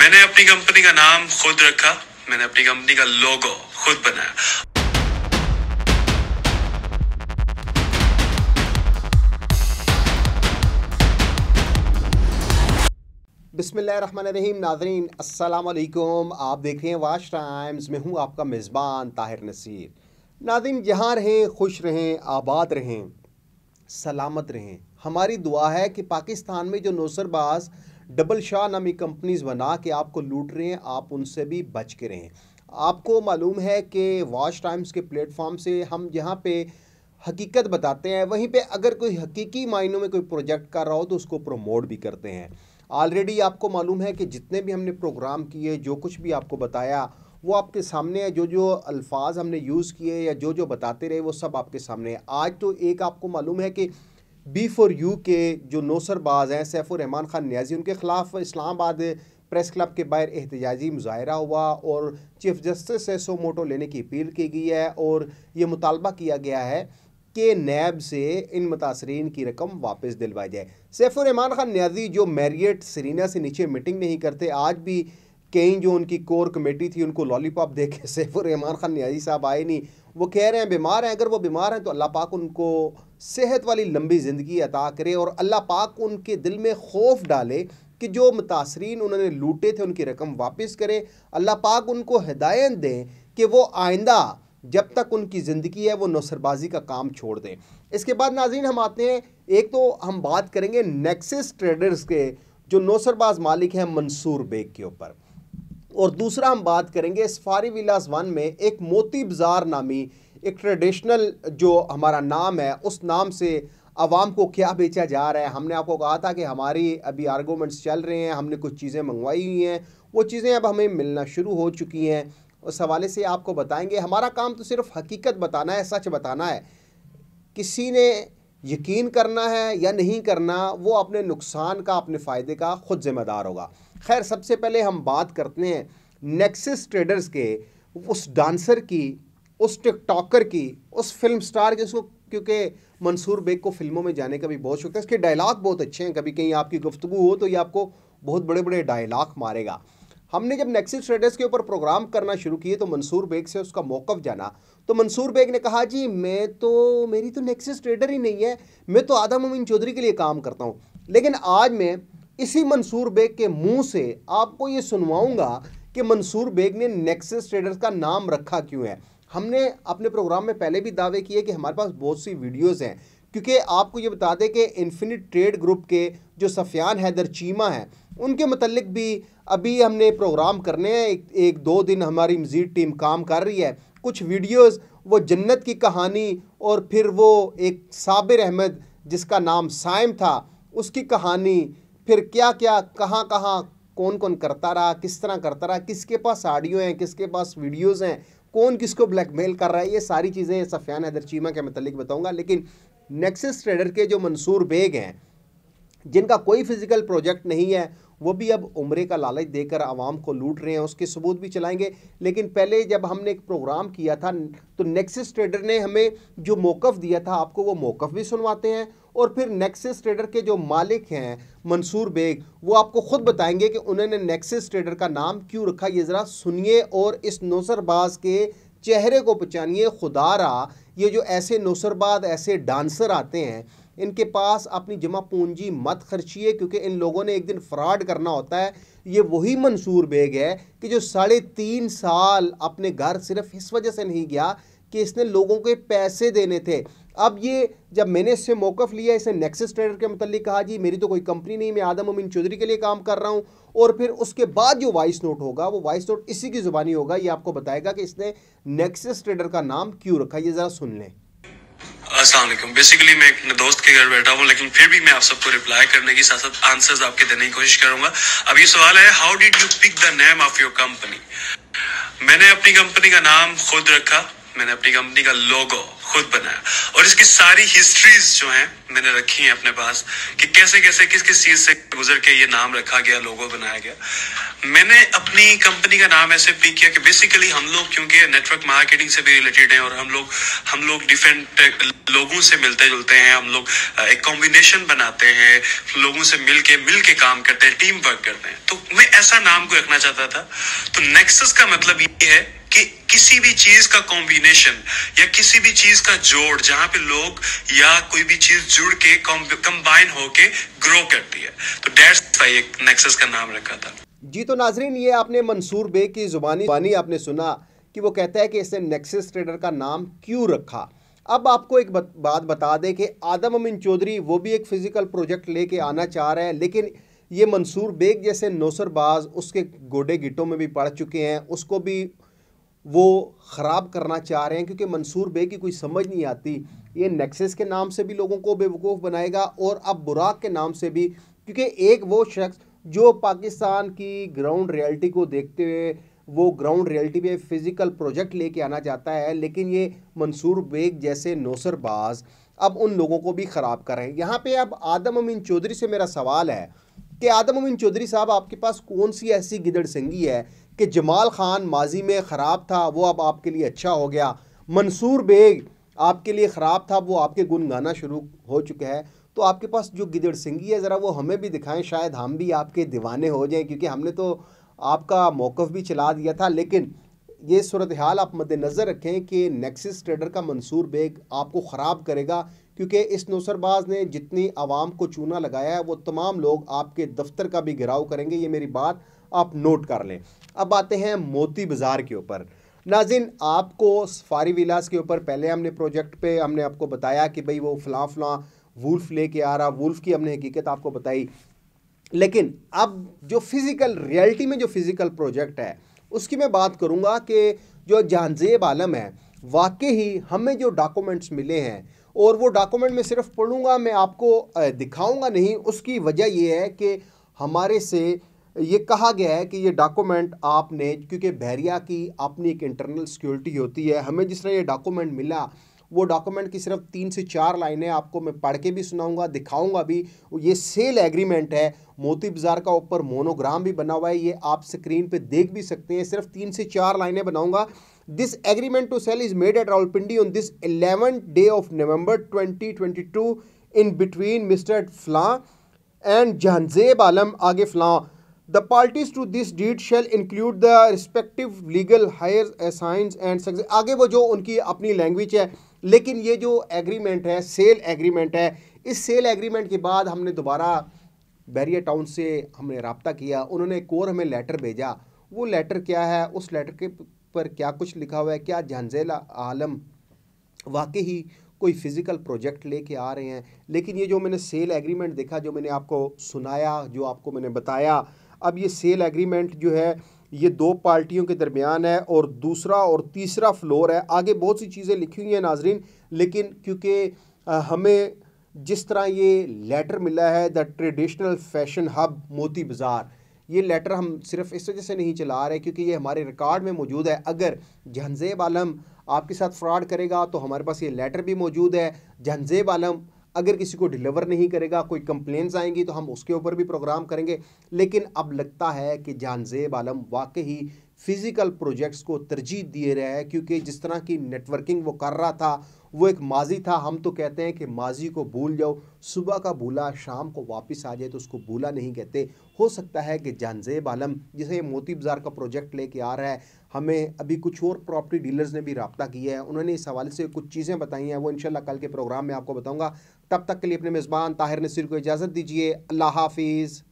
मैंने अपनी कंपनी का नाम खुद रखा मैंने अपनी कंपनी का लोगो खुद बनाया बिसमीम नाजरीन असलकुम आप देख रहे हैं वाश टाइम्स मैं हूँ आपका मेज़बान ताहिर नसीर नाजरीन जहाँ रहें खुश रहें आबाद रहें सलामत रहें हमारी दुआ है कि पाकिस्तान में जो नौसरबाज़ डबल शाह नामी कंपनीज़ बना के आपको लूट रहे हैं आप उनसे भी बच के रहें आपको मालूम है कि वॉच टाइम्स के प्लेटफॉर्म से हम यहाँ पे हकीकत बताते हैं वहीं पे अगर कोई हकीकी मायनों में कोई प्रोजेक्ट कर रहा हो तो उसको प्रमोट भी करते हैं ऑलरेडी आपको मालूम है कि जितने भी हमने प्रोग्राम किए जो कुछ भी आपको बताया वो आपके सामने है जो जो अल्फाज हमने यूज़ किए या जो जो बताते रहे वो सब आपके सामने है आज तो एक आपको मालूम है कि बी फॉर यू के जो नौसरबाज हैं सैफुररहमान ख़ान न्याजी उनके ख़िलाफ़ इस्लामाबाद प्रेस क्लब के बाहर एहतजाजी मुजाहरा हुआ और चीफ जस्टिस से सो मोटो लेने की अपील की गई है और ये मुतालबा किया गया है के नैब से इन मुतासरीन की रकम वापस दिलवाई जाए सैफुररहमान ख़ान न्याजी जो मैरियट सरीना से नीचे मीटिंग नहीं करते आज भी कई जो उनकी कोर कमेटी थी उनको लॉलीपॉप दे के सैफुररहमान ख़ान न्याजी साहब आए नहीं वो कह रहे हैं बीमार हैं अगर वो बीमार हैं तो अल्लाह पाक उनको सेहत वाली लंबी ज़िंदगी अता करे और अल्लाह पाक उनके दिल में खौफ डाले कि जो मुतासरीन उन्होंने लूटे थे उनकी रकम वापस करें अल्लाह पाक उनको हिदायत दें कि वो आइंदा जब तक उनकी ज़िंदगी है वो नौसरबाजी का काम छोड़ दें इसके बाद नाजीन हम आते हैं एक तो हम बात करेंगे नेक्सिस ट्रेडर्स के जो नौसरबाज मालिक हैं मंसूर बेग के ऊपर और दूसरा हम बात करेंगे सफारी विलास वन में एक मोती बाज़ार नामी एक ट्रेडिशनल जो हमारा नाम है उस नाम से आवाम को क्या बेचा जा रहा है हमने आपको कहा था कि हमारी अभी आर्गूमेंट्स चल रहे हैं हमने कुछ चीज़ें मंगवाई हुई हैं वो चीज़ें अब हमें मिलना शुरू हो चुकी हैं उस हवाले से आपको बताएंगे हमारा काम तो सिर्फ हकीकत बताना है सच बताना है किसी ने यकीन करना है या नहीं करना वो अपने नुकसान का अपने फ़ायदे का खुद ज़िम्मेदार होगा खैर सबसे पहले हम बात करते हैं नेक्सिस ट्रेडर्स के उस डांसर की उस टिकटॉकर की उस फिल्म स्टार की उसको क्योंकि मंसूर बेग को फिल्मों में जाने का भी बहुत शौक है इसके डायलाग बहुत अच्छे हैं कभी कहीं आपकी गुफ्तु हो तो ये आपको बहुत बड़े बड़े डायलाग मारेगा हमने जब नेक्सिस ट्रेडर्स के ऊपर प्रोग्राम करना शुरू किए तो मंसूर बेग से उसका मौक़ जाना तो मंसूर बेग ने कहा जी मैं तो मेरी तो नेक्सिस ट्रेडर ही नहीं है मैं तो आदम मोमिन चौधरी के लिए काम करता हूँ लेकिन आज मैं इसी मंसूर बेग के मुंह से आपको ये सुनवाऊंगा कि मंसूर बेग ने नेक्सिस ट्रेडर्स का नाम रखा क्यों है हमने अपने प्रोग्राम में पहले भी दावे किए कि हमारे पास बहुत सी वीडियोस हैं क्योंकि आपको ये बता दें कि इन्फिनिट ट्रेड ग्रुप के जो सफियान हैदर चीमा हैं उनके मतलब भी अभी हमने प्रोग्राम करने हैं एक, एक दो दिन हमारी मज़ीद टीम काम कर रही है कुछ वीडियोस वो जन्नत की कहानी और फिर वो एक साबिर अहमद जिसका नाम साइम था उसकी कहानी फिर क्या क्या कहाँ कहाँ कौन कौन करता रहा किस तरह करता रहा किसके पास आडियो हैं किसके पास वीडियोस हैं कौन किसको ब्लैकमेल कर रहा है ये सारी चीज़ें सफियान हैदर चीमा के मतलब बताऊँगा लेकिन नेक्सस ट्रेडर के जो मंसूर बेग हैं जिनका कोई फिजिकल प्रोजेक्ट नहीं है वो भी अब उम्र का लालच देकर आवाम को लूट रहे हैं उसके सबूत भी चलाएंगे लेकिन पहले जब हमने एक प्रोग्राम किया था तो नेक्सिस ट्रेडर ने हमें जो मौक़ दिया था आपको वो मौक़ भी सुनवाते हैं और फिर नेक्सिस ट्रेडर के जो मालिक हैं मंसूर बेग वो आपको ख़ुद बताएंगे कि उन्होंने नेक्सिस ट्रेडर का नाम क्यों रखा ये ज़रा सुनिए और इस नौसरबाज के चेहरे को पहचानिए खुदारा ये जो ऐसे नौसरबाज ऐसे डांसर आते हैं इनके पास अपनी जमा पूंजी मत खर्चिए क्योंकि इन लोगों ने एक दिन फ्रॉड करना होता है ये वही मंसूर बेग है कि जो साढ़े तीन साल अपने घर सिर्फ इस वजह से नहीं गया कि इसने लोगों के पैसे देने थे अब ये जब मैंने इससे मौक़ लिया इसे नेक्सस ट्रेडर के मतलब कहा जी मेरी तो कोई कंपनी नहीं मैं आदम अमीन चौधरी के लिए काम कर रहा हूँ और फिर उसके बाद जो वॉइस नोट होगा वो वॉइस नोट इसी की ज़ुबानी होगा ये आपको बताएगा कि इसने नेक्सस ट्रेडर का नाम क्यों रखा ये ज़रा सुन लें असलम बेसिकली मैं अपने दोस्त के घर बैठा हूँ लेकिन फिर भी मैं आप सबको रिप्लाई करने के साथ साथ आंसर्स आपके देने की कोशिश करूंगा अब ये सवाल है how did you pick the name of your company मैंने अपनी कंपनी का नाम खुद रखा मैंने अपनी कंपनी का लोगो खुद बनाया और इसकी सारी हिस्ट्रीज जो हैं मैंने रखी हैं अपने पास कि कैसे कैसे किस किस चीज से गुजर के ये नाम रखा गया लोगो बनाया गया मैंने अपनी कंपनी का नाम ऐसे पिक किया कि बेसिकली हम लोग क्योंकि नेटवर्क मार्केटिंग से भी रिलेटेड है और हम लोग हम लोग डिफरेंट लोगों से मिलते जुलते हैं हम लोग एक कॉम्बिनेशन बनाते हैं लोगों से मिल के मिल के काम करते हैं टीम वर्क करते हैं तो मैं ऐसा नाम को रखना चाहता था तो नेक्सस का मतलब ये है कि किसी भी चीज का कॉम्बिनेशन या किसी भी चीज का जोड़ जहां पे लोग या कोई भी चीज जुड़ के कंबाइन होके ग्रो करती है तो डेट्स एक नेक्सस का नाम रखा था जी तो नाजरीन ये आपने मंसूर बे की जुबानी जुबानी आपने सुना कि वो कहता है कि इसने नेक्सस ट्रेडर का नाम क्यों रखा अब आपको एक बात बता दें कि आदम अमीन चौधरी वो भी एक फ़िज़िकल प्रोजेक्ट लेके आना चाह रहे हैं लेकिन ये मंसूर बेग जैसे नौसरबाज उसके गोडे गिटों में भी पड़ चुके हैं उसको भी वो ख़राब करना चाह रहे हैं क्योंकि मंसूर बे की कोई समझ नहीं आती ये नेक्सेस के नाम से भी लोगों को बेवकूफ़ बनाएगा और अब बुराक के नाम से भी क्योंकि एक वो शख्स जो पाकिस्तान की ग्राउंड रियलिटी को देखते हुए वो ग्राउंड रियलिटी में फ़िज़िकल प्रोजेक्ट लेके आना चाहता है लेकिन ये मंसूर बेग जैसे नौसरबाज अब उन लोगों को भी ख़राब कर रहे हैं यहाँ पे अब आदम अमीन चौधरी से मेरा सवाल है कि आदम अमीन चौधरी साहब आपके पास कौन सी ऐसी गिदड़ है कि जमाल ख़ान माजी में ख़राब था वो अब आपके लिए अच्छा हो गया मंसूर बेग आपके लिए ख़राब था वो आपके गुन गाना शुरू हो चुका है तो आपके पास जो गिदड़ सिंगी है ज़रा वो हमें भी दिखाएं शायद हम भी आपके दीवाने हो जाएं क्योंकि हमने तो आपका मौक़ भी चला दिया था लेकिन ये सूरत हाल आप मद्दनज़र रखें कि नेक्सिस ट्रेडर का मंसूर बेग आपको ख़राब करेगा क्योंकि इस नौसरबाज ने जितनी आवाम को चूना लगाया है वो तमाम लोग आपके दफ्तर का भी घिराव करेंगे ये मेरी बात आप नोट कर लें अब आते हैं मोती बाज़ार के ऊपर नाजिन आपको सफारी विलास के ऊपर पहले हमने प्रोजेक्ट पे हमने आपको बताया कि भाई वो फलाँ फलाँ वुल्फ लेके आ रहा वुल्फ की हमने हकीकत आपको बताई लेकिन अब जो फिज़िकल रियलिटी में जो फिज़िकल प्रोजेक्ट है उसकी मैं बात करूँगा कि जो जहानजेब आलम है वाकई ही हमें जो डॉक्यूमेंट्स मिले हैं और वो डॉक्यूमेंट में सिर्फ पढ़ूंगा मैं आपको दिखाऊंगा नहीं उसकी वजह यह है कि हमारे से ये कहा गया है कि ये डॉक्यूमेंट आपने क्योंकि बहरिया की अपनी एक इंटरनल सिक्योरिटी होती है हमें जिस तरह ये डॉक्यूमेंट मिला वो डॉक्यूमेंट की सिर्फ तीन से चार लाइनें आपको मैं पढ़ के भी सुनाऊंगा दिखाऊंगा भी ये सेल एग्रीमेंट है मोती बाज़ार का ऊपर मोनोग्राम भी बना हुआ है ये आप स्क्रीन पे देख भी सकते हैं सिर्फ तीन से चार लाइनें बनाऊंगा this agreement to sell is made at Pindi on this eleven day of November twenty twenty two in between mister फ्लां एंड जहनजेब आलम आगे फ्लां The parties to this deed shall include the respective legal hires assigns and आगे वो जो उनकी अपनी language है लेकिन ये जो एग्रीमेंट है सेल एग्रीमेंट है इस सेल एग्रीमेंट के बाद हमने दोबारा बैरिया टाउन से हमने रबता किया उन्होंने एक और हमें लेटर भेजा वो लेटर क्या है उस लेटर के पर क्या कुछ लिखा हुआ है क्या जहानजेला आलम वाकई ही कोई फ़िज़िकल प्रोजेक्ट लेके आ रहे हैं लेकिन ये जो मैंने सेल एग्रीमेंट देखा जो मैंने आपको सुनाया जो आपको मैंने बताया अब ये सेल एग्रीमेंट जो है ये दो पार्टियों के दरमियान है और दूसरा और तीसरा फ्लोर है आगे बहुत सी चीज़ें लिखी हुई हैं नाजरीन लेकिन क्योंकि हमें जिस तरह ये लेटर मिला है द ट्रेडिशनल फैशन हब मोती बाज़ार ये लेटर हम सिर्फ इस वजह से नहीं चला रहे क्योंकि ये हमारे रिकॉर्ड में मौजूद है अगर जहनजेब आलम आपके साथ फ्रॉड करेगा तो हमारे पास ये लेटर भी मौजूद है जहनजेब आलम अगर किसी को डिलीवर नहीं करेगा कोई कंप्लेंट्स आएंगी तो हम उसके ऊपर भी प्रोग्राम करेंगे लेकिन अब लगता है कि जानजेब आलम वाकई फिज़िकल प्रोजेक्ट्स को तरजीह दिए रहे हैं क्योंकि जिस तरह की नेटवर्किंग वो कर रहा था वो एक माजी था हम तो कहते हैं कि माजी को भूल जाओ सुबह का भूला शाम को वापस आ जाए तो उसको भूला नहीं कहते हो सकता है कि जानजेब आलम जिसे मोती बाज़ार का प्रोजेक्ट लेके आ रहा है हमें अभी कुछ और प्रॉपर्टी डीलर्स ने भी रबता किया है उन्होंने इस हवाले से कुछ चीज़ें बताई हैं वो इनशाला कल के प्रोग्राम में आपको बताऊँगा तब तक के लिए अपने मेज़बान ताहिर नसीर को इजाज़त दीजिए अल्लाह हाफिज़